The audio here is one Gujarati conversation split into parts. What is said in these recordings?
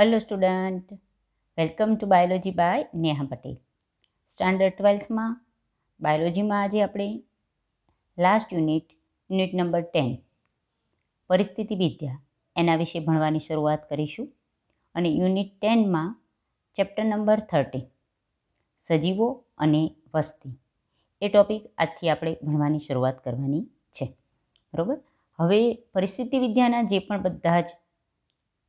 hello student welcome to biology by Neha Patel standard ટ્વેલ્થમાં બાયોલોજીમાં આજે આપણે last unit unit number ten પરિસ્થિતિ વિદ્યા એના વિશે ભણવાની શરૂઆત કરીશું અને યુનિટ ટેનમાં ચેપ્ટર નંબર થર્ટી સજીવો અને વસ્તી એ ટોપિક આજથી આપણે ભણવાની શરૂઆત કરવાની છે બરાબર હવે પરિસ્થિતિ વિદ્યાના જે પણ બધા જ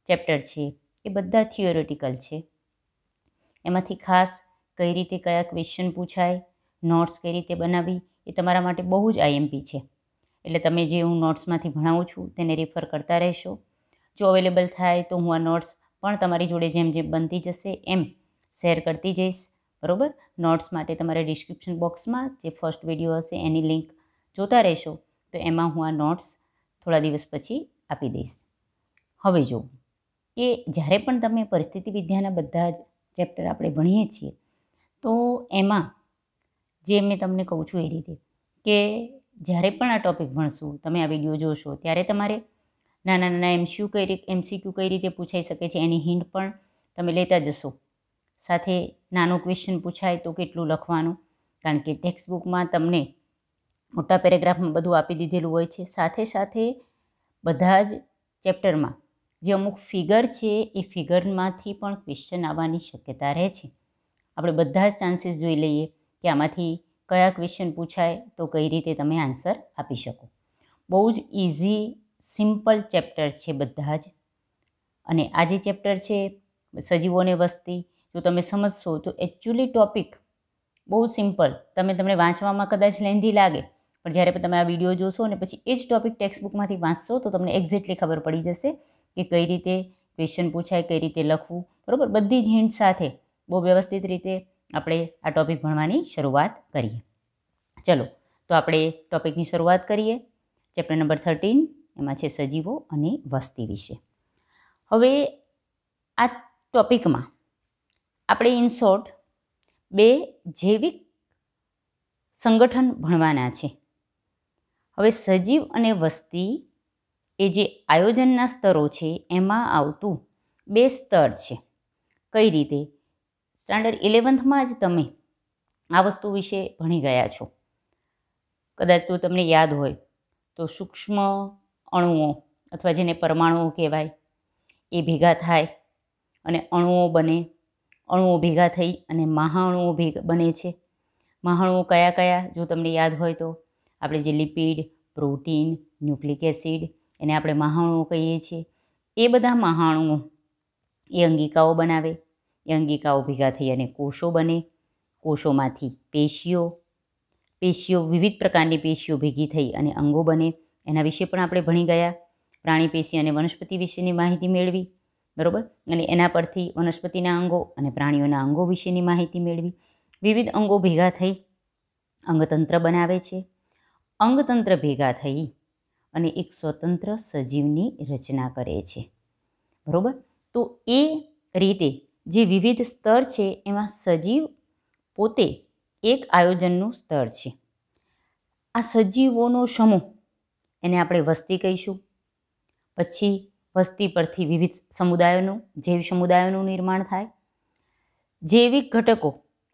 ચેપ્ટર છે એ બધા થિયોરિટિકલ છે એમાંથી ખાસ કઈ રીતે કયા ક્વેશ્ચન પૂછાય નોટ્સ કઈ રીતે બનાવી એ તમારા માટે બહુ જ આઈએમપી છે એટલે તમે જે હું નોટ્સમાંથી ભણાવું છું તેને રેફર કરતા રહેશો જો અવેલેબલ થાય તો હું આ નોટ્સ પણ તમારી જોડે જેમ જેમ બનતી જશે એમ શેર કરતી જઈશ બરાબર નોટ્સ માટે તમારે ડિસ્ક્રિપ્શન બોક્સમાં જે ફર્સ્ટ વિડીયો હશે એની લિંક જોતા રહેશો તો એમાં હું આ નોટ્સ થોડા દિવસ પછી આપી દઈશ હવે જોઉં કે જ્યારે પણ તમે પરિસ્થિતિ વિદ્યાના બધા જ ચેપ્ટર આપણે ભણીએ છીએ તો એમાં જે મેં તમને કહું છું એ રીતે કે જ્યારે પણ આ ટૉપિક ભણશું તમે આ વિડીયો જોશો ત્યારે તમારે નાના નાના એમસીયુ કઈ રીતે એમસીક્યુ કઈ રીતે પૂછાઈ શકે છે એની હિન્ટ પણ તમે લેતા જશો સાથે નાનો ક્વેશ્ચન પૂછાય તો કેટલું લખવાનું કારણ કે ટેક્સ્ટ બુકમાં તમને મોટા પેરેગ્રાફમાં બધું આપી દીધેલું હોય છે સાથે સાથે બધા જ ચેપ્ટરમાં જે અમુક ફિગર છે એ ફિગરમાંથી પણ ક્વેશ્ચન આવવાની શક્યતા રહે છે આપણે બધા જ ચાન્સીસ જોઈ લઈએ કે આમાંથી કયા ક્વેશ્ચન પૂછાય તો કઈ રીતે તમે આન્સર આપી શકો બહુ જ ઇઝી સિમ્પલ ચેપ્ટર છે બધા જ અને આ જે ચેપ્ટર છે સજીવોને વસ્તી જો તમે સમજશો તો એકચ્યુઅલી ટોપિક બહુ સિમ્પલ તમે તમને વાંચવામાં કદાચ લેન્ધી લાગે પણ જ્યારે તમે આ વિડીયો જોશો અને પછી એ જ ટોપિક ટેક્સ્ટબુકમાંથી વાંચશો તો તમને એક્ઝેક્ટલી ખબર પડી જશે કે કઈ રીતે ક્વેશ્ચન પૂછાય કઈ રીતે લખવું બરાબર બધી જ હિન્ટ સાથે બહુ વ્યવસ્થિત રીતે આપણે આ ટૉપિક ભણવાની શરૂઆત કરીએ ચલો તો આપણે ટૉપિકની શરૂઆત કરીએ ચેપ્ટર નંબર થર્ટીન એમાં છે સજીવો અને વસ્તી વિશે હવે આ ટોપિકમાં આપણે ઇન શોર્ટ બે જૈવિક સંગઠન ભણવાના છે હવે સજીવ અને વસ્તી એ જે આયોજનના સ્તરો છે એમાં આવતું બે સ્તર છે કઈ રીતે સ્ટાન્ડર્ડ ઇલેવન્થમાં જ તમે આ વસ્તુ વિશે ભણી ગયા છો કદાચ તો તમને યાદ હોય તો સૂક્ષ્મ અણુઓ અથવા જેને પરમાણુઓ કહેવાય એ ભેગા થાય અને અણુઓ બને અણુઓ ભેગા થઈ અને મહાણુઓ ભેગા બને છે મહાણુઓ કયા કયા જો તમને યાદ હોય તો આપણે જે લિપિડ પ્રોટીન ન્યુક્લિક એસિડ એને આપણે મહાણુઓ કહીએ છીએ એ બધા મહાણુઓ એ અંગિકાઓ બનાવે એ અંગિકાઓ ભેગા થઈ અને કોષો બને કોષોમાંથી પેશીઓ પેશીઓ વિવિધ પ્રકારની પેશીઓ ભેગી થઈ અને અંગો બને એના વિશે પણ આપણે ભણી ગયા પ્રાણી પેશી અને વનસ્પતિ વિશેની માહિતી મેળવી બરાબર અને એના પરથી વનસ્પતિના અંગો અને પ્રાણીઓના અંગો વિશેની માહિતી મેળવી વિવિધ અંગો ભેગા થઈ અંગતંત્ર બનાવે છે અંગતંત્ર ભેગા થઈ અને એક સ્વતંત્ર સજીવની રચના કરે છે બરાબર તો એ રીતે જે વિવિધ સ્તર છે એમાં સજીવ પોતે એક આયોજનનું સ્તર છે આ સજીવોનો સમૂહ એને આપણે વસ્તી કહીશું પછી વસ્તી પરથી વિવિધ સમુદાયોનું જૈવ સમુદાયોનું નિર્માણ થાય જૈવિક ઘટકો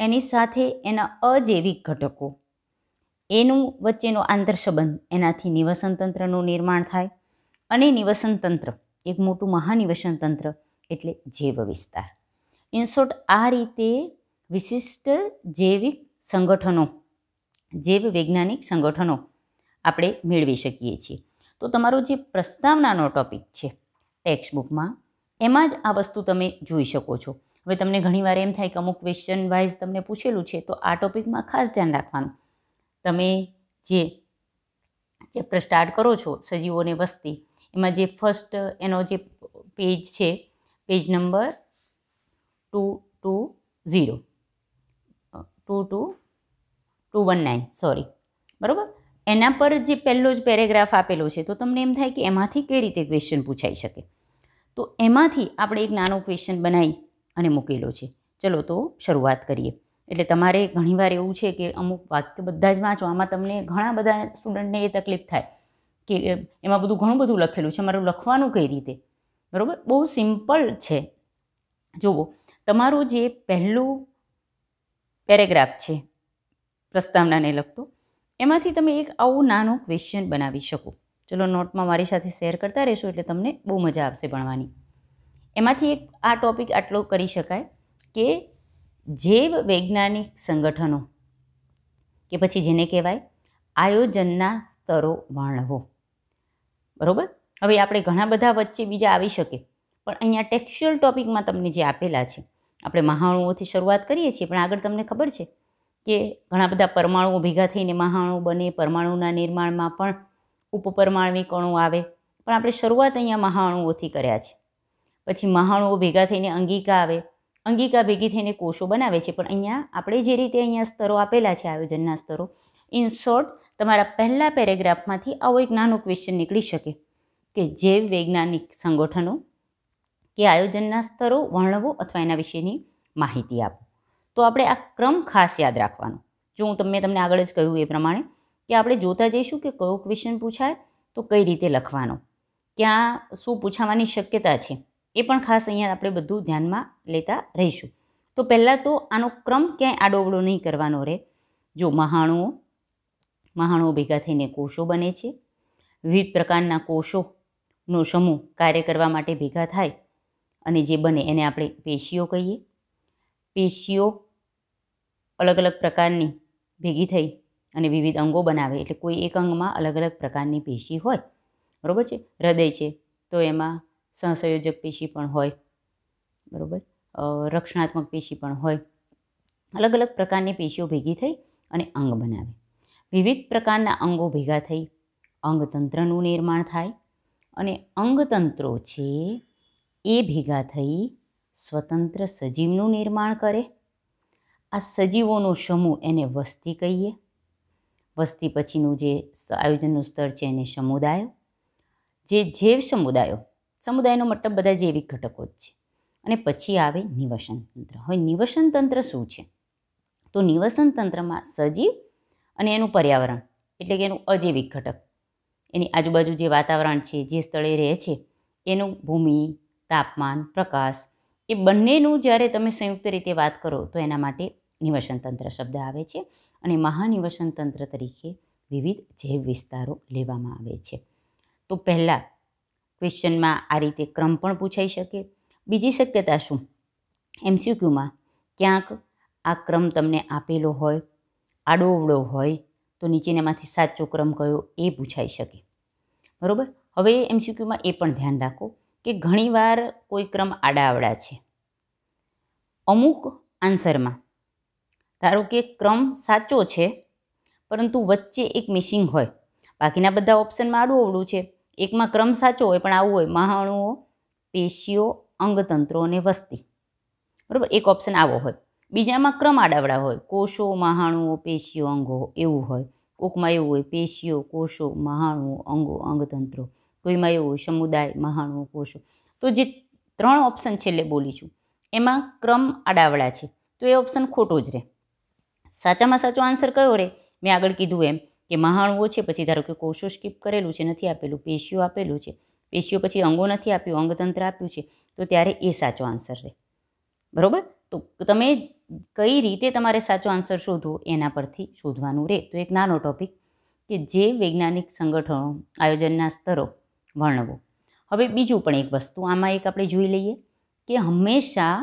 એની સાથે એના અજૈવિક ઘટકો એનું વચ્ચેનો આંતર સંબંધ એનાથી નિવસન તંત્રનું નિર્માણ થાય અને નિવસન તંત્ર એક મોટું મહાનિવસન તંત્ર એટલે જૈવ વિસ્તાર ઇનશોર્ટ આ રીતે વિશિષ્ટ જૈવિક સંગઠનો જૈવ વૈજ્ઞાનિક સંગઠનો આપણે મેળવી શકીએ છીએ તો તમારો જે પ્રસ્તાવનાનો ટોપિક છે ટેક્સ્ટબુકમાં એમાં જ આ વસ્તુ તમે જોઈ શકો છો હવે તમને ઘણીવાર એમ થાય કે અમુક ક્વેશ્ચન વાઇઝ તમને પૂછેલું છે તો આ ટોપિકમાં ખાસ ધ્યાન રાખવાનું તમે જે ચેપ્ટર સ્ટાર્ટ કરો છો સજીવોને વસ્તી એમાં જે ફર્સ્ટ એનો જે પેજ છે page number two two zero two two two one nine sorry બરાબર એના પર જે પહેલો જ પેરેગ્રાફ આપેલો છે તો તમને એમ થાય કે એમાંથી કઈ રીતે ક્વેશ્ચન પૂછાઈ શકે તો એમાંથી આપણે એક નાનો ક્વેશ્ચન બનાવી અને મૂકેલો છે ચલો તો શરૂઆત કરીએ એટલે તમારે ઘણીવાર એવું છે કે અમુક વાક્ય બધા જ વાંચો આમાં તમને ઘણા બધા સ્ટુડન્ટને એ તકલીફ થાય કે એમાં બધું ઘણું બધું લખેલું છે મારું લખવાનું કઈ રીતે બરાબર બહુ સિમ્પલ છે જુઓ તમારું જે પહેલું પેરેગ્રાફ છે પ્રસ્તાવનાને લગતો એમાંથી તમે એક આવું નાનો ક્વેશ્ચન બનાવી શકો ચલો નોટમાં મારી સાથે શેર કરતા રહેશો એટલે તમને બહુ મજા આવશે ભણવાની એમાંથી એક આ ટોપિક આટલો કરી શકાય કે જૈવ વૈજ્ઞાનિક સંગઠનો કે પછી જેને કહેવાય આયોજનના સ્તરો વર્ણવો બરાબર હવે આપણે ઘણા બધા વચ્ચે બીજા આવી શકે પણ અહીંયા ટેક્સ્યુઅલ ટોપિકમાં તમને જે આપેલા છે આપણે મહાણુઓથી શરૂઆત કરીએ છીએ પણ આગળ તમને ખબર છે કે ઘણા બધા પરમાણુઓ ભેગા થઈને મહાણુ બને પરમાણુના નિર્માણમાં પણ ઉપપરમાણવી કણો આવે પણ આપણે શરૂઆત અહીંયા મહાણુઓથી કર્યા છે પછી મહાણુઓ ભેગા થઈને અંગિકા આવે અંગિકા ભેગી થઈને કોષો બનાવે છે પણ અહીંયા આપણે જે રીતે અહીંયા સ્તરો આપેલા છે આયોજનના સ્તરો ઇન શોર્ટ તમારા પહેલાં પેરેગ્રાફમાંથી આવો એક નાનો ક્વેશ્ચન નીકળી શકે કે જે વૈજ્ઞાનિક સંગઠનો કે આયોજનના સ્તરો વર્ણવો અથવા એના વિશેની માહિતી આપો તો આપણે આ ક્રમ ખાસ યાદ રાખવાનો જો હું તમને તમને આગળ જ કહ્યું એ પ્રમાણે કે આપણે જોતા જઈશું કે કયો ક્વેશ્ચન પૂછાય તો કઈ રીતે લખવાનો ક્યાં શું પૂછાવાની શક્યતા છે એ પણ ખાસ અહીંયા આપણે બધું ધ્યાનમાં લેતા રહીશું તો પહેલાં તો આનો ક્રમ ક્યાંય આડોવડો નહીં કરવાનો રહે જો મહાણુઓ મહાણુઓ ભેગા થઈને કોષો બને છે વિવિધ પ્રકારના કોષોનો સમૂહ કાર્ય કરવા માટે ભેગા થાય અને જે બને એને આપણે પેશીઓ કહીએ પેશીઓ અલગ અલગ પ્રકારની ભેગી થઈ અને વિવિધ અંગો બનાવે એટલે કોઈ એક અંગમાં અલગ અલગ પ્રકારની પેશી હોય બરાબર છે હૃદય છે તો એમાં સહસંયોજક પેશી પણ હોય બરાબર રક્ષણાત્મક પેશી પણ હોય અલગ અલગ પ્રકારની પેશીઓ ભેગી થઈ અને અંગ બનાવે વિવિધ પ્રકારના અંગો ભેગા થઈ અંગતંત્રનું નિર્માણ થાય અને અંગતંત્રો છે એ ભેગા થઈ સ્વતંત્ર સજીવનું નિર્માણ કરે આ સજીવોનો સમૂહ એને વસ્તી કહીએ વસ્તી પછીનું જે આયોજનનું સ્તર છે એને સમુદાયો જે જૈવ સમુદાયો સમુદાયનો મતલબ બધા જૈવિક ઘટકો જ છે અને પછી આવે નિવસન તંત્ર હવે નિવસન તંત્ર શું છે તો નિવસન તંત્રમાં સજીવ અને એનું પર્યાવરણ એટલે કે એનું અજૈવિક ઘટક એની આજુબાજુ જે વાતાવરણ છે જે સ્થળે રહે છે એનું ભૂમિ તાપમાન પ્રકાશ એ બંનેનું જ્યારે તમે સંયુક્ત રીતે વાત કરો તો એના માટે નિવસન તંત્ર શબ્દ આવે છે અને મહાનિવસન તંત્ર તરીકે વિવિધ જૈવ વિસ્તારો લેવામાં આવે છે તો પહેલાં ક્વેશ્ચનમાં આ રીતે ક્રમ પણ પૂછાઈ શકે બીજી શક્યતા શું એમસીક્યુમાં ક્યાંક આ ક્રમ તમને આપેલો હોય આડોવડો હોય તો નીચેનામાંથી સાચો ક્રમ કયો એ પૂછાઈ શકે બરાબર હવે એમસીક્યુમાં એ પણ ધ્યાન રાખો કે ઘણીવાર કોઈ ક્રમ આડાવડા છે અમુક આન્સરમાં ધારો કે ક્રમ સાચો છે પરંતુ વચ્ચે એક મિસિંગ હોય બાકીના બધા ઓપ્શનમાં આડું અવળું છે એકમાં ક્રમ સાચો હોય પણ આવું હોય મહાણુઓ પેશીઓ અંગતંત્રો અને વસ્તી બરાબર એક ઓપ્શન આવો હોય બીજામાં ક્રમ આડાવડા હોય કોષો મહાણુઓ પેશીઓ અંગો એવું હોય કોકમાં એવું હોય પેશીઓ કોષો મહાણુઓ અંગો અંગતંત્રો કોઈમાં એવું હોય સમુદાય મહાણુઓ કોષો તો જે ત્રણ ઓપ્શન છેલ્લે બોલી છું એમાં ક્રમ આડાવડા છે તો એ ઓપ્શન ખોટો જ રહે સાચામાં સાચો આન્સર કયો રે મેં આગળ કીધું એમ કે મહાણુઓ છે પછી ધારો કે કોષો સ્કીપ કરેલું છે નથી આપેલું પેશીઓ આપેલું છે પેશીઓ પછી અંગો નથી આપ્યું અંગતંત્ર આપ્યું છે તો ત્યારે એ સાચો આન્સર રહે બરાબર તો તમે કઈ રીતે તમારે સાચો આન્સર શોધવો એના પરથી શોધવાનું રહે તો એક નાનો ટોપિક કે જે વૈજ્ઞાનિક સંગઠનો આયોજનના સ્તરો વર્ણવો હવે બીજું પણ એક વસ્તુ આમાં એક આપણે જોઈ લઈએ કે હંમેશા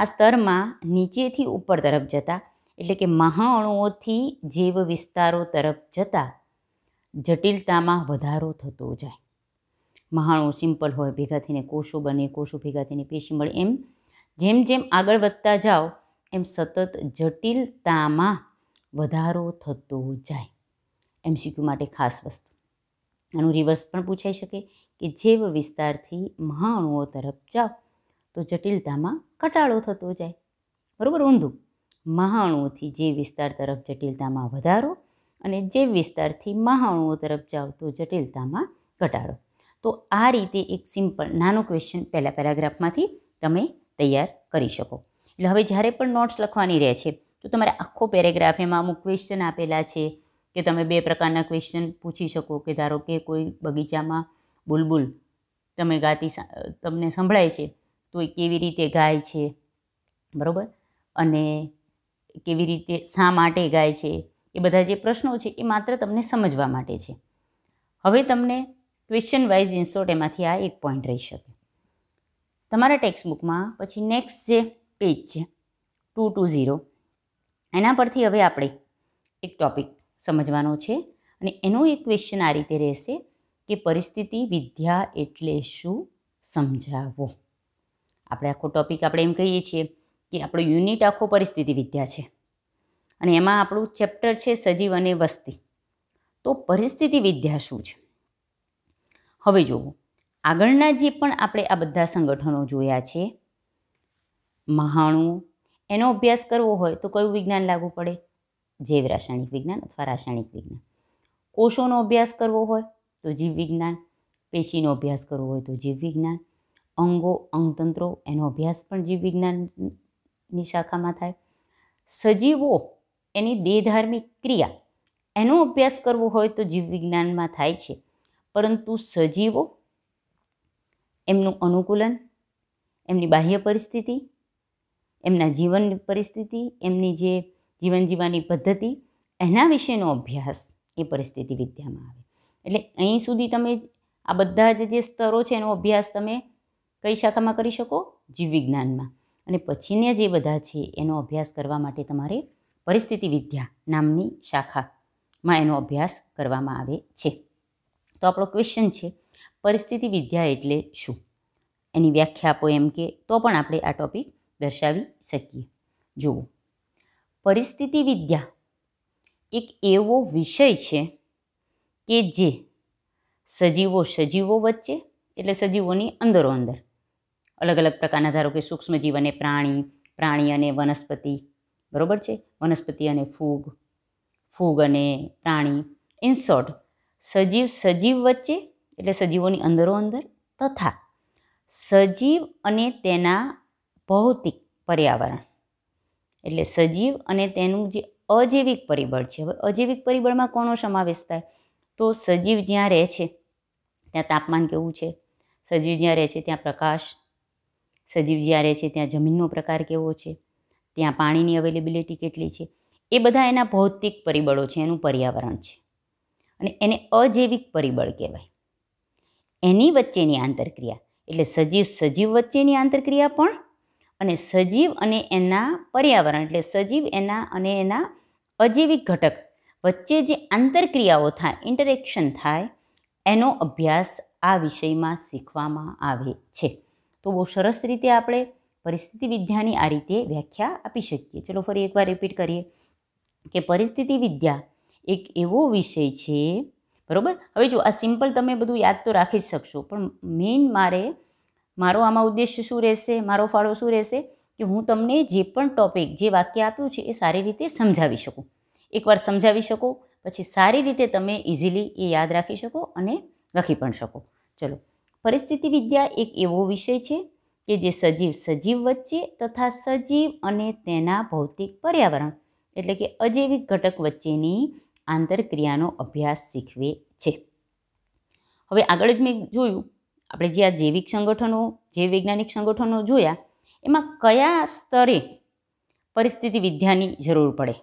આ સ્તરમાં નીચેથી ઉપર તરફ જતાં એટલે કે મહાઅણુઓથી જીવ વિસ્તારો તરફ જતાં જટિલતામાં વધારો થતો જાય મહાણું સિમ્પલ હોય ભેગા થઈને કોષો બને કોષો ભેગા થઈને પેશી મળે એમ જેમ જેમ આગળ વધતા જાઓ એમ સતત જટિલતામાં વધારો થતો જાય એમ એમસીક્યુ માટે ખાસ વસ્તુ આનું રિવર્સ પણ પૂછાઈ શકે કે જેવ વિસ્તારથી મહાઅણુઓ તરફ જાઓ તો જટિલતામાં ઘટાડો થતો જાય બરાબર ઊંધું મહાણુઓથી જે વિસ્તાર તરફ જટિલતામાં વધારો અને જે વિસ્તારથી મહાણુઓ તરફ જાઓ તો જટિલતામાં ઘટાડો તો આ રીતે એક સિમ્પલ નાનો ક્વેશ્ચન પહેલાં પેરાગ્રાફમાંથી તમે તૈયાર કરી શકો એટલે હવે જ્યારે પણ નોટ્સ લખવાની રહે છે તો તમારે આખો પેરેગ્રાફ એમાં અમુક ક્વેશ્ચન આપેલા છે કે તમે બે પ્રકારના ક્વેશ્ચન પૂછી શકો કે ધારો કે કોઈ બગીચામાં બુલબુલ તમે ગાતી તમને સંભળાય છે તો એ કેવી રીતે ગાય છે બરાબર અને કેવી રીતે શા માટે ગાય છે એ બધા જે પ્રશ્નો છે એ માત્ર તમને સમજવા માટે છે હવે તમને ક્વેશ્ચન વાઇઝ ઇન્સોર્ટ એમાંથી આ એક પોઈન્ટ રહી શકે તમારા ટેક્સ્ટ બુકમાં પછી નેક્સ્ટ જે પેજ છે ટુ ટુ ઝીરો એના પરથી હવે આપણે એક ટૉપિક સમજવાનો છે અને એનું એક ક્વેશ્ચન આ રીતે રહેશે કે પરિસ્થિતિ વિદ્યા એટલે શું સમજાવો આપણે આખો ટૉપિક આપણે એમ કહીએ છીએ કે આપણો યુનિટ આખો પરિસ્થિતિ વિદ્યા છે અને એમાં આપણું ચેપ્ટર છે સજીવ અને વસ્તી તો પરિસ્થિતિ વિદ્યા શું છે હવે જુઓ આગળના જે પણ આપણે આ બધા સંગઠનો જોયા છે મહાણું એનો અભ્યાસ કરવો હોય તો કયું વિજ્ઞાન લાગુ પડે જૈવ રાસાયણિક વિજ્ઞાન અથવા રાસાયણિક વિજ્ઞાન કોષોનો અભ્યાસ કરવો હોય તો જીવ વિજ્ઞાન પેશીનો અભ્યાસ કરવો હોય તો જીવ વિજ્ઞાન અંગો અંગતંત્રો એનો અભ્યાસ પણ જીવ વિજ્ઞાન ની શાખામાં થાય સજીવો એની દેહધાર્મિક ક્રિયા એનો અભ્યાસ કરવો હોય તો જીવવિજ્ઞાનમાં થાય છે પરંતુ સજીવો એમનું અનુકૂલન એમની બાહ્ય પરિસ્થિતિ એમના જીવન પરિસ્થિતિ એમની જે જીવન જીવવાની પદ્ધતિ એના વિશેનો અભ્યાસ એ પરિસ્થિતિ વિદ્યામાં આવે એટલે અહીં સુધી તમે આ બધા જ જે સ્તરો છે એનો અભ્યાસ તમે કઈ શાખામાં કરી શકો જીવવિજ્ઞાનમાં અને પછીના જે બધા છે એનો અભ્યાસ કરવા માટે તમારે પરિસ્થિતિ વિદ્યા નામની શાખામાં એનો અભ્યાસ કરવામાં આવે છે તો આપણો ક્વેશ્ચન છે પરિસ્થિતિ વિદ્યા એટલે શું એની વ્યાખ્યા આપો એમ કે તો પણ આપણે આ ટોપિક દર્શાવી શકીએ જુઓ પરિસ્થિતિ વિદ્યા એક એવો વિષય છે કે જે સજીવો સજીવો વચ્ચે એટલે સજીવોની અંદરો અંદર અલગ અલગ પ્રકારના ધારો કે સૂક્ષ્મજીવ અને પ્રાણી પ્રાણી અને વનસ્પતિ બરાબર છે વનસ્પતિ અને ફૂગ ફૂગ અને પ્રાણી ઇન શોર્ટ સજીવ સજીવ વચ્ચે એટલે સજીવોની અંદરો અંદર તથા સજીવ અને તેના ભૌતિક પર્યાવરણ એટલે સજીવ અને તેનું જે અજૈવિક પરિબળ છે હવે અજૈવિક પરિબળમાં કોનો સમાવેશ થાય તો સજીવ જ્યાં રહે છે ત્યાં તાપમાન કેવું છે સજીવ જ્યાં રહે છે ત્યાં પ્રકાશ સજીવ જ્યારે છે ત્યાં જમીનનો પ્રકાર કેવો છે ત્યાં પાણીની અવેલેબિલિટી કેટલી છે એ બધા એના ભૌતિક પરિબળો છે એનું પર્યાવરણ છે અને એને અજૈવિક પરિબળ કહેવાય એની વચ્ચેની આંતરક્રિયા એટલે સજીવ સજીવ વચ્ચેની આંતરક્રિયા પણ અને સજીવ અને એના પર્યાવરણ એટલે સજીવ એના અને એના અજૈવિક ઘટક વચ્ચે જે આંતરક્રિયાઓ થાય ઇન્ટરેક્શન થાય એનો અભ્યાસ આ વિષયમાં શીખવામાં આવે છે તો બહુ સરસ રીતે આપણે પરિસ્થિતિ વિદ્યાની આ રીતે વ્યાખ્યા આપી શકીએ ચલો ફરી એકવાર રિપીટ કરીએ કે પરિસ્થિતિ વિદ્યા એક એવો વિષય છે બરાબર હવે જો આ સિમ્પલ તમે બધું યાદ તો રાખી જ શકશો પણ મેઇન મારે મારો આમાં ઉદ્દેશ્ય શું રહેશે મારો ફાળો શું રહેશે કે હું તમને જે પણ ટોપિક જે વાક્ય આપ્યું છે એ સારી રીતે સમજાવી શકું એકવાર સમજાવી શકો પછી સારી રીતે તમે ઇઝીલી એ યાદ રાખી શકો અને લખી પણ શકો ચલો પરિસ્થિતિ વિદ્યા એક એવો વિષય છે કે જે સજીવ સજીવ વચ્ચે તથા સજીવ અને તેના ભૌતિક પર્યાવરણ એટલે કે અજૈવિક ઘટક વચ્ચેની આંતરક્રિયાનો અભ્યાસ શીખવે છે હવે આગળ જ મેં જોયું આપણે જે આ જૈવિક સંગઠનો જૈવ વૈજ્ઞાનિક સંગઠનો જોયા એમાં કયા સ્તરે પરિસ્થિતિ વિદ્યાની જરૂર પડે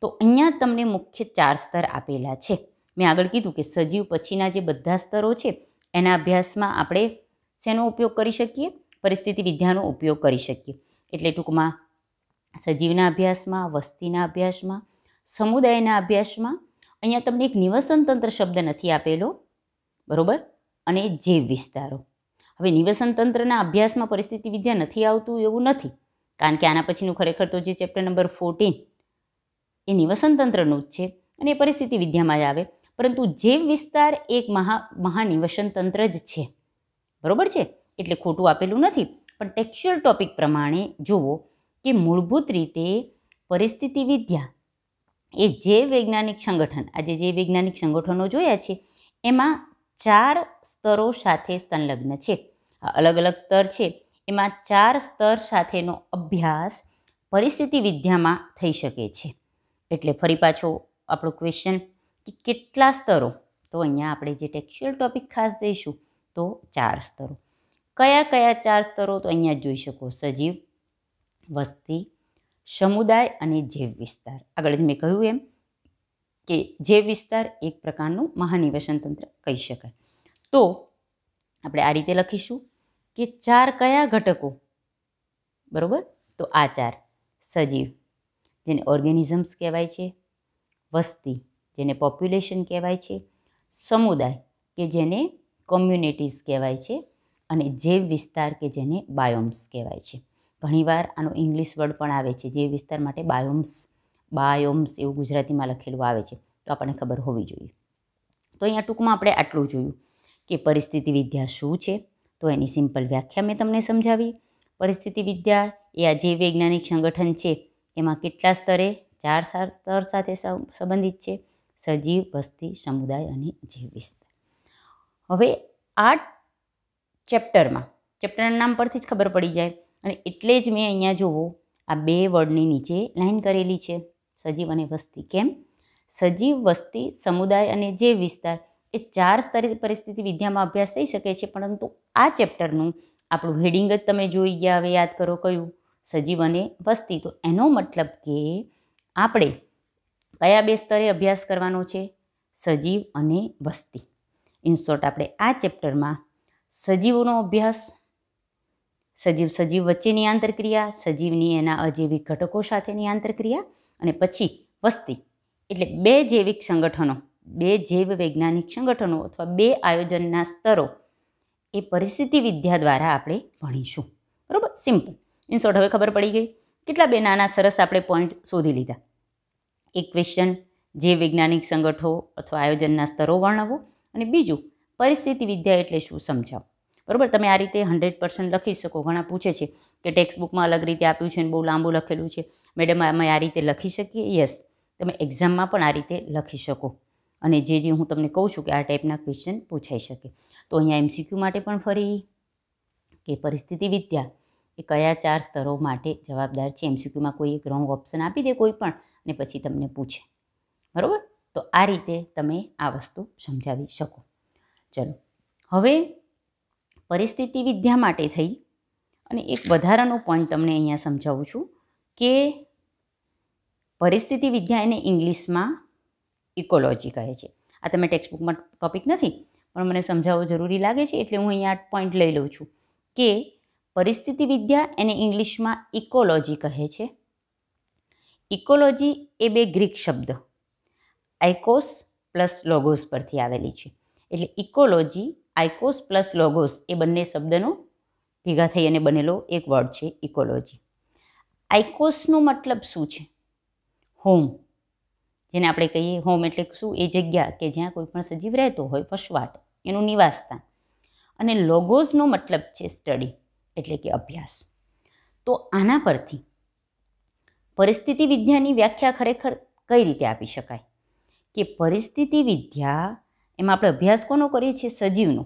તો અહીંયા તમને મુખ્ય ચાર સ્તર આપેલા છે મેં આગળ કીધું કે સજીવ પછીના જે બધા સ્તરો છે એના અભ્યાસમાં આપણે શેનો ઉપયોગ કરી શકીએ પરિસ્થિતિ વિદ્યાનો ઉપયોગ કરી શકીએ એટલે ટૂંકમાં સજીવના અભ્યાસમાં વસ્તીના અભ્યાસમાં સમુદાયના અભ્યાસમાં અહીંયા તમને એક નિવસન તંત્ર શબ્દ નથી આપેલો બરાબર અને જૈવ વિસ્તારો હવે નિવસન તંત્રના અભ્યાસમાં પરિસ્થિતિ વિદ્યા નથી આવતું એવું નથી કારણ કે આના પછીનું ખરેખર તો જે ચેપ્ટર નંબર ફોર્ટીન એ નિવસન નિવસનતંત્રનું જ છે અને એ પરિસ્થિતિ વિદ્યામાં જ આવે પરંતુ જે વિસ્તાર એક મહા મહાનિવસન તંત્ર જ છે બરોબર છે એટલે ખોટું આપેલું નથી પણ ટેક્સ્યુઅલ ટોપિક પ્રમાણે જુઓ કે મૂળભૂત રીતે પરિસ્થિતિ વિદ્યા એ જે વૈજ્ઞાનિક સંગઠન આજે જે વૈજ્ઞાનિક સંગઠનો જોયા છે એમાં ચાર સ્તરો સાથે સંલગ્ન છે અલગ અલગ સ્તર છે એમાં ચાર સ્તર સાથેનો અભ્યાસ પરિસ્થિતિ વિદ્યામાં થઈ શકે છે એટલે ફરી પાછો આપણો ક્વેશ્ચન કે કેટલા સ્તરો તો અહીંયા આપણે જે ટેક્સ્યુઅલ ટોપિક ખાસ દઈશું તો ચાર સ્તરો કયા કયા ચાર સ્તરો તો અહીંયા જોઈ શકો સજીવ વસ્તી સમુદાય અને જૈવ વિસ્તાર આગળ જ મેં કહ્યું એમ કે જૈવ વિસ્તાર એક પ્રકારનું મહાનિવેશન તંત્ર કહી શકાય તો આપણે આ રીતે લખીશું કે ચાર કયા ઘટકો બરાબર તો આ ચાર સજીવ જેને ઓર્ગેનિઝમ્સ કહેવાય છે વસ્તી જેને પોપ્યુલેશન કહેવાય છે સમુદાય કે જેને કોમ્યુનિટીઝ કહેવાય છે અને જૈવ વિસ્તાર કે જેને બાયોમ્સ કહેવાય છે ઘણીવાર આનો ઇંગ્લિશ વર્ડ પણ આવે છે જૈવ વિસ્તાર માટે બાયોમ્સ બાયોમ્સ એવું ગુજરાતીમાં લખેલું આવે છે તો આપણને ખબર હોવી જોઈએ તો અહીંયા ટૂંકમાં આપણે આટલું જોયું કે પરિસ્થિતિ વિદ્યા શું છે તો એની સિમ્પલ વ્યાખ્યા મેં તમને સમજાવી પરિસ્થિતિ વિદ્યા એ આ જૈવ વૈજ્ઞાનિક સંગઠન છે એમાં કેટલા સ્તરે ચાર સ્તર સાથે સંબંધિત છે સજીવ વસ્તી સમુદાય અને જીવ વિસ્તાર હવે આ ચેપ્ટરમાં ચેપ્ટરના નામ પરથી જ ખબર પડી જાય અને એટલે જ મેં અહીંયા જોવો આ બે વર્ડની નીચે લાઈન કરેલી છે સજીવ અને વસ્તી કેમ સજીવ વસ્તી સમુદાય અને જે વિસ્તાર એ ચાર સ્તરે પરિસ્થિતિ વિદ્યામાં અભ્યાસ થઈ શકે છે પરંતુ આ ચેપ્ટરનું આપણું હેડિંગ જ તમે જોઈ ગયા હવે યાદ કરો કયું સજીવ અને વસ્તી તો એનો મતલબ કે આપણે કયા બે સ્તરે અભ્યાસ કરવાનો છે સજીવ અને વસ્તી ઇન આપણે આ ચેપ્ટરમાં સજીવોનો અભ્યાસ સજીવ સજીવ વચ્ચેની આંતરક્રિયા સજીવની એના અજૈવિક ઘટકો સાથેની આંતરક્રિયા અને પછી વસ્તી એટલે બે જૈવિક સંગઠનો બે જૈવ વૈજ્ઞાનિક સંગઠનો અથવા બે આયોજનના સ્તરો એ પરિસ્થિતિ વિદ્યા દ્વારા આપણે ભણીશું બરાબર સિમ્પલ ઇન્સોર્ટ હવે ખબર પડી ગઈ કેટલા બે નાના સરસ આપણે પોઈન્ટ શોધી લીધા એક ક્વેશ્ચન જે વૈજ્ઞાનિક સંગઠો અથવા આયોજનના સ્તરો વર્ણવો અને બીજું પરિસ્થિતિ વિદ્યા એટલે શું સમજાવો બરાબર તમે આ રીતે હંડ્રેડ પર્સન્ટ લખી શકો ઘણા પૂછે છે કે ટેક્સ્ટ બુકમાં અલગ રીતે આપ્યું છે અને બહુ લાંબુ લખેલું છે મેડમ અમે આ રીતે લખી શકીએ યસ તમે એક્ઝામમાં પણ આ રીતે લખી શકો અને જે જે હું તમને કહું છું કે આ ટાઈપના ક્વેશ્ચન પૂછાઈ શકે તો અહીંયા એમસીક્યુ માટે પણ ફરી કે પરિસ્થિતિ વિદ્યા એ કયા ચાર સ્તરો માટે જવાબદાર છે એમસીક્યુમાં કોઈ એક રોંગ ઓપ્શન આપી દે કોઈ પણ અને પછી તમને પૂછે બરાબર તો આ રીતે તમે આ વસ્તુ સમજાવી શકો ચલો હવે પરિસ્થિતિ વિદ્યા માટે થઈ અને એક વધારાનો પોઈન્ટ તમને અહીંયા સમજાવું છું કે પરિસ્થિતિ વિદ્યા એને ઇંગ્લિશમાં ઇકોલોજી કહે છે આ તમે ટેક્સ્ટબુકમાં ટોપિક નથી પણ મને સમજાવવો જરૂરી લાગે છે એટલે હું અહીંયા પોઈન્ટ લઈ લઉં છું કે પરિસ્થિતિ વિદ્યા એને ઇંગ્લિશમાં ઇકોલોજી કહે છે ઇકોલોજી એ બે ગ્રીક શબ્દ આઇકોસ પ્લસ લોગોસ પરથી આવેલી છે એટલે ઇકોલોજી આઇકોસ પ્લસ લોગોસ એ બંને શબ્દનો ભેગા થઈ અને બનેલો એક વર્ડ છે ઇકોલોજી આઇકોસનો મતલબ શું છે હોમ જેને આપણે કહીએ હોમ એટલે શું એ જગ્યા કે જ્યાં કોઈપણ સજીવ રહેતો હોય વસવાટ એનું નિવાસસ્થાન અને લોગોઝનો મતલબ છે સ્ટડી એટલે કે અભ્યાસ તો આના પરથી પરિસ્થિતિ વિદ્યાની વ્યાખ્યા ખરેખર કઈ રીતે આપી શકાય કે પરિસ્થિતિ વિદ્યા એમાં આપણે અભ્યાસ કોનો કરીએ છીએ સજીવનો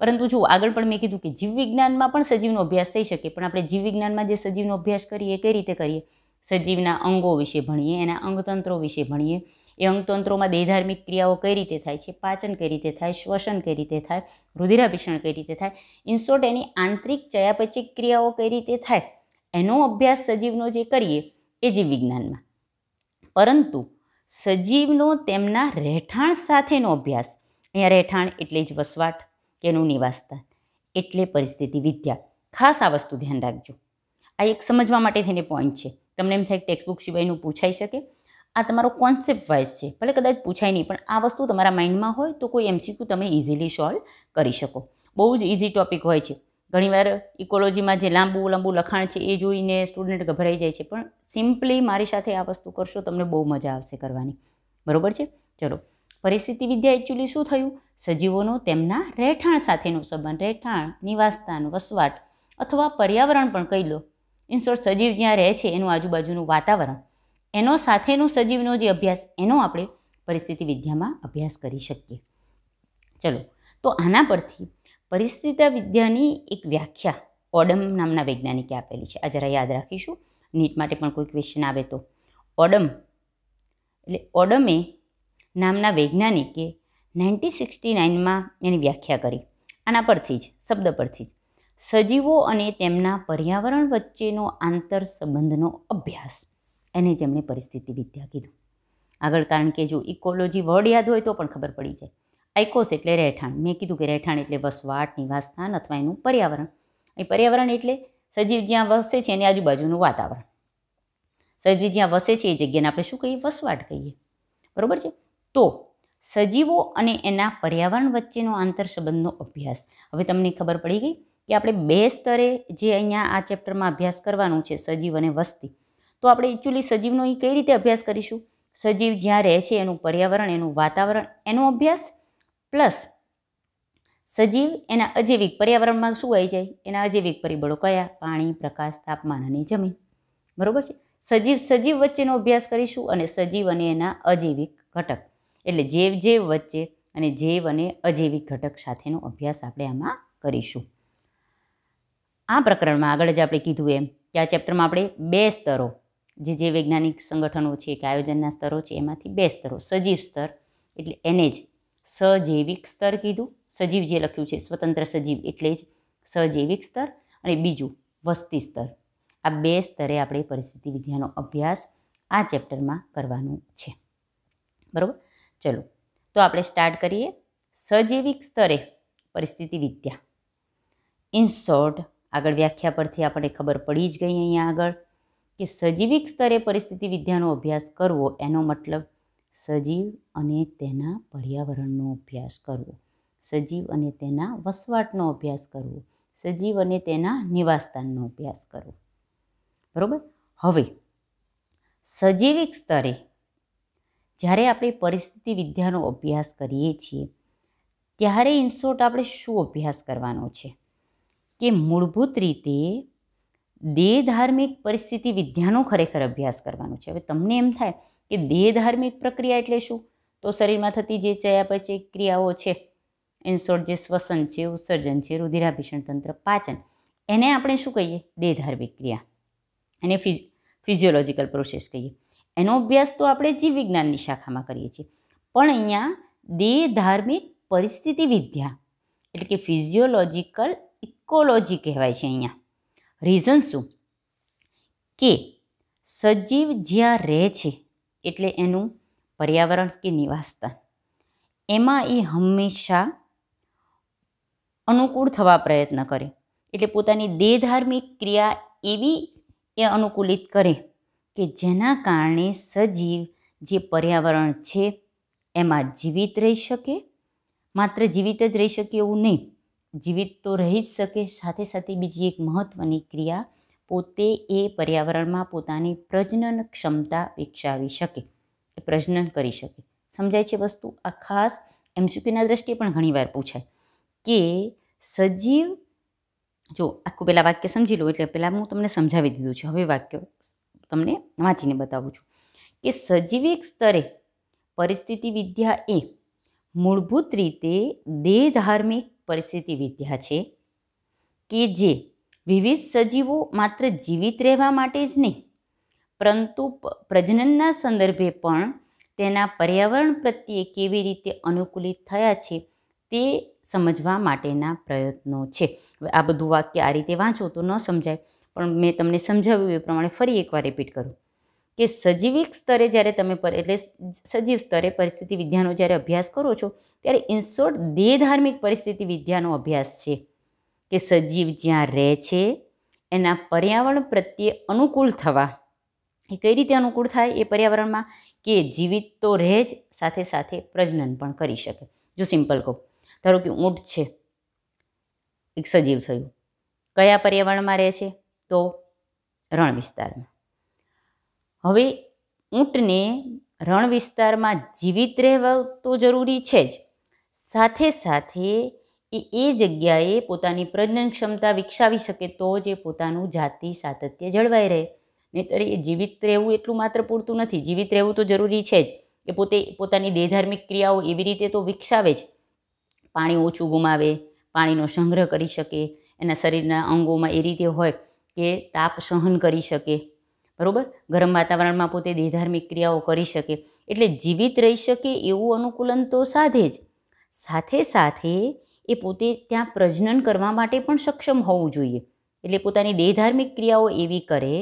પરંતુ જો આગળ પણ મેં કીધું કે જીવવિજ્ઞાનમાં પણ સજીવનો અભ્યાસ થઈ શકે પણ આપણે જીવવિજ્ઞાનમાં જે સજીવનો અભ્યાસ કરીએ એ કઈ રીતે કરીએ સજીવના અંગો વિશે ભણીએ એના અંગતંત્રો વિશે ભણીએ એ અંગતંત્રોમાં દેહધાર્મિક ક્રિયાઓ કઈ રીતે થાય છે પાચન કઈ રીતે થાય શ્વસન કઈ રીતે થાય રુધિરાભિષણ કઈ રીતે થાય ઇન્સોર્ટ એની આંતરિક ચયાપચિક ક્રિયાઓ કઈ રીતે થાય એનો અભ્યાસ સજીવનો જે કરીએ એ વિજ્ઞાનમાં પરંતુ સજીવનો તેમના રહેઠાણ સાથેનો અભ્યાસ અહીંયા રહેઠાણ એટલે જ વસવાટ કે એનું નિવાસસ્થાન એટલે પરિસ્થિતિ વિદ્યા ખાસ આ વસ્તુ ધ્યાન રાખજો આ એક સમજવા માટે થઈને પોઈન્ટ છે તમને એમ થાય ટેક્સ્ટબુક સિવાયનું પૂછાઈ શકે આ તમારો કોન્સેપ્ટ વાઇઝ છે ભલે કદાચ પૂછાય નહીં પણ આ વસ્તુ તમારા માઇન્ડમાં હોય તો કોઈ એમસીક્યુ તમે ઇઝીલી સોલ્વ કરી શકો બહુ જ ઇઝી ટોપિક હોય છે ઘણીવાર ઇકોલોજીમાં જે લાંબુ લાંબુ લખાણ છે એ જોઈને સ્ટુડન્ટ ગભરાઈ જાય છે પણ સિમ્પલી મારી સાથે આ વસ્તુ કરશો તમને બહુ મજા આવશે કરવાની બરાબર છે ચલો પરિસ્થિતિ વિદ્યા એકચ્યુઅલી શું થયું સજીવોનો તેમના રહેઠાણ સાથેનો સંબંધ રહેઠાણ નિવાસસ્થાન વસવાટ અથવા પર્યાવરણ પણ કહી લો ઇન સજીવ જ્યાં રહે છે એનું આજુબાજુનું વાતાવરણ એનો સાથેનું સજીવનો જે અભ્યાસ એનો આપણે પરિસ્થિતિ વિદ્યામાં અભ્યાસ કરી શકીએ ચલો તો આના પરથી પરિસ્થિતિ વિદ્યાની એક વ્યાખ્યા ઓડમ નામના વૈજ્ઞાનિકે આપેલી છે આ જરા યાદ રાખીશું નીટ માટે પણ કોઈ ક્વેશ્ચન આવે તો ઓડમ એટલે ઓડમે નામના વૈજ્ઞાનિકે નાઇન્ટીન સિક્સટી નાઇનમાં એની વ્યાખ્યા કરી આના પરથી જ શબ્દ પરથી જ સજીવો અને તેમના પર્યાવરણ વચ્ચેનો આંતર સંબંધનો અભ્યાસ એને જેમણે પરિસ્થિતિ વિદ્યા કીધું આગળ કારણ કે જો ઇકોલોજી વર્ડ યાદ હોય તો પણ ખબર પડી જાય આઇકોસ એટલે રહેઠાણ મેં કીધું કે રહેઠાણ એટલે વસવાટ નિવાસસ્થાન અથવા એનું પર્યાવરણ એ પર્યાવરણ એટલે સજીવ જ્યાં વસે છે એની આજુબાજુનું વાતાવરણ સજીવ જ્યાં વસે છે એ જગ્યાને આપણે શું કહીએ વસવાટ કહીએ બરાબર છે તો સજીવો અને એના પર્યાવરણ વચ્ચેનો આંતરસંબંધનો અભ્યાસ હવે તમને ખબર પડી ગઈ કે આપણે બે સ્તરે જે અહીંયા આ ચેપ્ટરમાં અભ્યાસ કરવાનું છે સજીવ અને વસ્તી તો આપણે એકચ્યુઅલી સજીવનો એ કઈ રીતે અભ્યાસ કરીશું સજીવ જ્યાં રહે છે એનું પર્યાવરણ એનું વાતાવરણ એનો અભ્યાસ પ્લસ સજીવ એના અજૈવિક પર્યાવરણમાં શું આવી જાય એના અજૈવિક પરિબળો કયા પાણી પ્રકાશ તાપમાન અને જમીન બરાબર છે સજીવ સજીવ વચ્ચેનો અભ્યાસ કરીશું અને સજીવ અને એના અજૈવિક ઘટક એટલે જૈવ જૈવ વચ્ચે અને જૈવ અને અજૈવિક ઘટક સાથેનો અભ્યાસ આપણે આમાં કરીશું આ પ્રકરણમાં આગળ જ આપણે કીધું એમ કે આ ચેપ્ટરમાં આપણે બે સ્તરો જે જે વૈજ્ઞાનિક સંગઠનો છે કે આયોજનના સ્તરો છે એમાંથી બે સ્તરો સજીવ સ્તર એટલે એને જ સજૈવિક સ્તર કીધું સજીવ જે લખ્યું છે સ્વતંત્ર સજીવ એટલે જ સજૈવિક સ્તર અને બીજું વસ્તી સ્તર આ બે સ્તરે આપણે પરિસ્થિતિ વિદ્યાનો અભ્યાસ આ ચેપ્ટરમાં કરવાનું છે બરાબર ચલો તો આપણે સ્ટાર્ટ કરીએ સજૈવિક સ્તરે પરિસ્થિતિ વિદ્યા ઇન શોર્ટ આગળ વ્યાખ્યા પરથી આપણને ખબર પડી જ ગઈ અહીંયા આગળ કે સજીવિક સ્તરે પરિસ્થિતિ વિદ્યાનો અભ્યાસ કરવો એનો મતલબ સજીવ અને તેના પર્યાવરણનો અભ્યાસ કરવો સજીવ અને તેના વસવાટનો અભ્યાસ કરવો સજીવ અને તેના નિવાસસ્થાનનો અભ્યાસ કરવો બરાબર હવે સજીવિક સ્તરે જ્યારે આપણે પરિસ્થિતિ વિદ્યાનો અભ્યાસ કરીએ છીએ ત્યારે ઇન્સોર્ટ આપણે શું અભ્યાસ કરવાનો છે કે મૂળભૂત રીતે દેહ ધાર્મિક પરિસ્થિતિ વિદ્યાનો ખરેખર અભ્યાસ કરવાનો છે હવે તમને એમ થાય કે દેહધાર્મિક પ્રક્રિયા એટલે શું તો શરીરમાં થતી જે ચયાપચય ક્રિયાઓ છે ઇન જે શ્વસન છે ઉત્સર્જન છે રુધિરાભીષણ તંત્ર પાચન એને આપણે શું કહીએ દેહધાર્મિક ક્રિયા એને ફિઝિયોલોજિકલ પ્રોસેસ કહીએ એનો અભ્યાસ તો આપણે જીવ વિજ્ઞાનની શાખામાં કરીએ છીએ પણ અહીંયા દેહ ધાર્મિક પરિસ્થિતિ વિદ્યા એટલે કે ફિઝિયોલોજિકલ ઇકોલોજી કહેવાય છે અહીંયા રીઝન શું કે સજીવ જ્યાં રહે છે એટલે એનું પર્યાવરણ કે નિવાસસ્થાન એમાં એ હંમેશા અનુકૂળ થવા પ્રયત્ન કરે એટલે પોતાની દેહધાર્મિક ક્રિયા એવી એ અનુકૂલિત કરે કે જેના કારણે સજીવ જે પર્યાવરણ છે એમાં જીવિત રહી શકે માત્ર જીવિત જ રહી શકે એવું નહીં જીવિત તો રહી જ શકે સાથે સાથે બીજી એક મહત્ત્વની ક્રિયા પોતે એ પર્યાવરણમાં પોતાની પ્રજનન ક્ષમતા વિકસાવી શકે એ પ્રજનન કરી શકે સમજાય છે વસ્તુ આ ખાસ એમસીક્યુના દ્રષ્ટિએ પણ ઘણીવાર પૂછાય કે સજીવ જો આખું પહેલાં વાક્ય સમજી લો એટલે પહેલાં હું તમને સમજાવી દીધું છું હવે વાક્ય તમને વાંચીને બતાવું છું કે સજીવિક સ્તરે પરિસ્થિતિ વિદ્યા એ મૂળભૂત રીતે દેહધાર્મિક પરિસ્થિતિ વિદ્યા છે કે જે વિવિધ સજીવો માત્ર જીવિત રહેવા માટે જ નહીં પરંતુ પ્રજનનના સંદર્ભે પણ તેના પર્યાવરણ પ્રત્યે કેવી રીતે અનુકૂલિત થયા છે તે સમજવા માટેના પ્રયત્નો છે હવે આ બધું વાક્ય આ રીતે વાંચો તો ન સમજાય પણ મેં તમને સમજાવ્યું એ પ્રમાણે ફરી એકવાર રિપીટ કરું કે સજીવિક સ્તરે જ્યારે તમે પર એટલે સજીવ સ્તરે પરિસ્થિતિ વિદ્યાનો જ્યારે અભ્યાસ કરો છો ત્યારે ઇન્સોર્ટ દેહધાર્મિક પરિસ્થિતિ વિદ્યાનો અભ્યાસ છે કે સજીવ જ્યાં રહે છે એના પર્યાવરણ પ્રત્યે અનુકૂળ થવા એ કઈ રીતે અનુકૂળ થાય એ પર્યાવરણમાં કે જીવિત તો રહે જ સાથે સાથે પ્રજનન પણ કરી શકે જો સિમ્પલ કહો ધારો કે ઊંટ છે એક સજીવ થયું કયા પર્યાવરણમાં રહે છે તો રણ વિસ્તારમાં હવે ઊંટને રણ વિસ્તારમાં જીવિત રહેવા તો જરૂરી છે જ સાથે સાથે એ એ જગ્યાએ પોતાની પ્રજનન ક્ષમતા વિકસાવી શકે તો જ એ પોતાનું જાતિ સાતત્ય જળવાઈ રહે નહીતર એ જીવિત રહેવું એટલું માત્ર પૂરતું નથી જીવિત રહેવું તો જરૂરી છે જ એ પોતે પોતાની દેહધાર્મિક ક્રિયાઓ એવી રીતે તો વિકસાવે જ પાણી ઓછું ગુમાવે પાણીનો સંગ્રહ કરી શકે એના શરીરના અંગોમાં એ રીતે હોય કે તાપ સહન કરી શકે બરાબર ગરમ વાતાવરણમાં પોતે દેહધાર્મિક ક્રિયાઓ કરી શકે એટલે જીવિત રહી શકે એવું અનુકૂલન તો સાધે જ સાથે સાથે એ પોતે ત્યાં પ્રજનન કરવા માટે પણ સક્ષમ હોવું જોઈએ એટલે પોતાની દેહધાર્મિક ક્રિયાઓ એવી કરે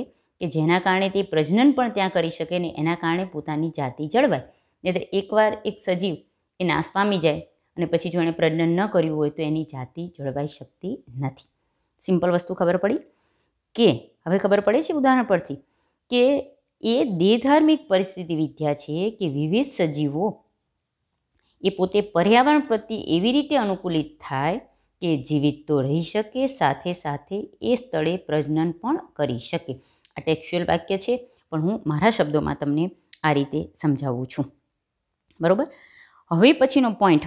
કે જેના કારણે તે પ્રજનન પણ ત્યાં કરી શકે ને એના કારણે પોતાની જાતિ જળવાય નહીંતર એકવાર એક સજીવ એ નાશ પામી જાય અને પછી જો એણે પ્રજનન ન કર્યું હોય તો એની જાતિ જળવાઈ શકતી નથી સિમ્પલ વસ્તુ ખબર પડી કે હવે ખબર પડે છે ઉદાહરણ પરથી કે એ દેહધાર્મિક પરિસ્થિતિ વિદ્યા છે કે વિવિધ સજીવો એ પોતે પર્યાવરણ પ્રત્યે એવી રીતે અનુકૂલિત થાય કે જીવિત તો રહી શકે સાથે સાથે એ સ્થળે પ્રજનન પણ કરી શકે આ ટેક્સ્યુઅલ વાક્ય છે પણ હું મારા શબ્દોમાં તમને આ રીતે સમજાવું છું બરાબર હવે પછીનો પોઈન્ટ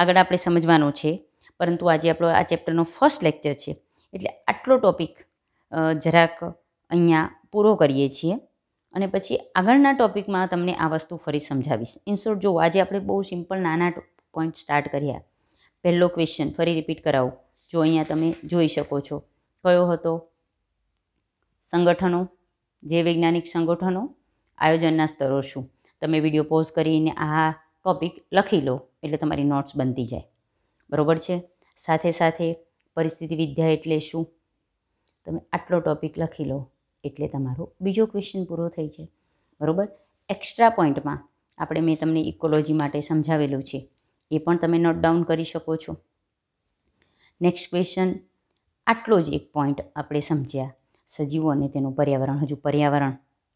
આગળ આપણે સમજવાનો છે પરંતુ આજે આપણો આ ચેપ્ટરનો ફર્સ્ટ લેક્ચર છે એટલે આટલો ટોપિક જરાક અહીંયા પૂરો કરીએ છીએ અને પછી આગળના ટૉપિકમાં તમને આ વસ્તુ ફરી સમજાવીશ ઇન શોર્ટ જો આજે આપણે બહુ સિમ્પલ નાના પોઈન્ટ સ્ટાર્ટ કર્યા પહેલો ક્વેશ્ચન ફરી રિપીટ કરાવું જો અહીંયા તમે જોઈ શકો છો કયો હતો સંગઠનો જે વૈજ્ઞાનિક સંગઠનો આયોજનના સ્તરો શું તમે વિડીયો પોઝ કરીને આ ટૉપિક લખી લો એટલે તમારી નોટ્સ બનતી જાય બરાબર છે સાથે સાથે પરિસ્થિતિ વિદ્યા એટલે શું તમે આટલો ટૉપિક લખી લો એટલે તમારો બીજો ક્વેશ્ચન પૂરો થઈ જાય બરાબર એક્સ્ટ્રા પોઈન્ટમાં આપણે મેં તમને ઇકોલોજી માટે સમજાવેલું છે એ પણ તમે નોટ ડાઉન કરી શકો છો નેક્સ્ટ ક્વેશ્ચન આટલો જ એક પોઈન્ટ આપણે સમજ્યા સજીવો અને તેનું પર્યાવરણ હજુ પર્યાવરણ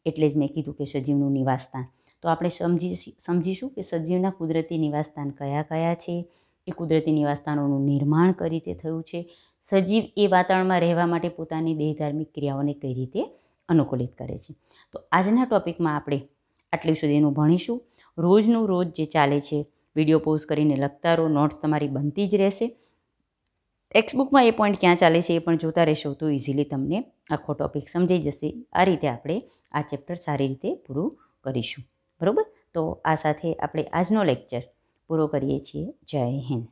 એટલે જ મેં કીધું કે સજીવનું નિવાસસ્થાન તો આપણે સમજી સમજીશું કે સજીવના કુદરતી નિવાસસ્થાન કયા કયા છે એ કુદરતી નિવાસસ્થાનોનું નિર્માણ કઈ રીતે થયું છે સજીવ એ વાતાવરણમાં રહેવા માટે પોતાની દેહ ધાર્મિક ક્રિયાઓને કઈ રીતે અનુકૂલિત કરે છે તો આજના ટોપિકમાં આપણે આટલી સુધીનું ભણીશું રોજનું રોજ જે ચાલે છે વિડીયો પોઝ કરીને લખતા રહો નોટ્સ તમારી બનતી જ રહેશે ટેક્સ્ટબુકમાં એ પોઈન્ટ ક્યાં ચાલે છે એ પણ જોતા રહેશો તો ઇઝીલી તમને આખો ટોપિક સમજાઈ જશે આ રીતે આપણે આ ચેપ્ટર સારી રીતે પૂરું કરીશું બરાબર તો આ સાથે આપણે આજનો લેક્ચર પૂરો કરીએ છીએ જય હિન્દ